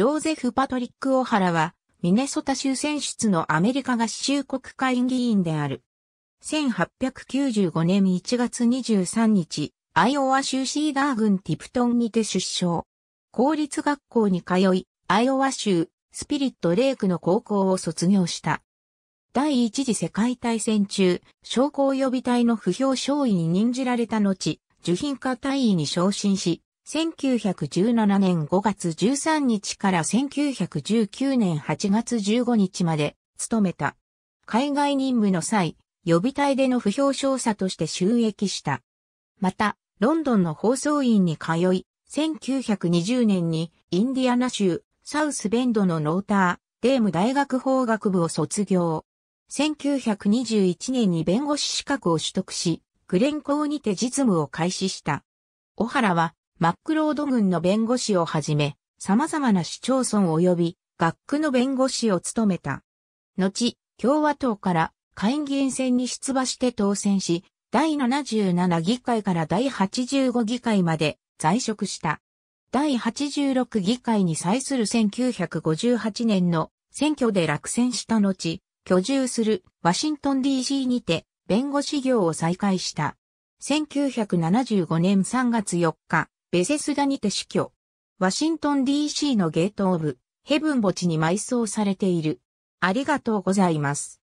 ジョーゼフ・パトリック・オハラは、ミネソタ州選出のアメリカ合衆国会議員である。1895年1月23日、アイオワ州シーダー郡ティプトンにて出生。公立学校に通い、アイオワ州スピリットレイクの高校を卒業した。第一次世界大戦中、将校予備隊の不評少尉に任じられた後、受品化隊尉に昇進し、1917年5月13日から1919年8月15日まで勤めた。海外任務の際、予備隊での不評少佐として収益した。また、ロンドンの放送員に通い、1920年にインディアナ州サウスベンドのノーター、デーム大学法学部を卒業。1921年に弁護士資格を取得し、グレンコーにて実務を開始した。小原はマックロード軍の弁護士をはじめ、様々な市町村及び学区の弁護士を務めた。後、共和党から会議員選に出馬して当選し、第77議会から第85議会まで在職した。第86議会に際する1958年の選挙で落選した後、居住するワシントン DC にて弁護士業を再開した。1975年3月4日、ベセスダにて死去。ワシントン DC のゲートオブヘブン墓地に埋葬されている。ありがとうございます。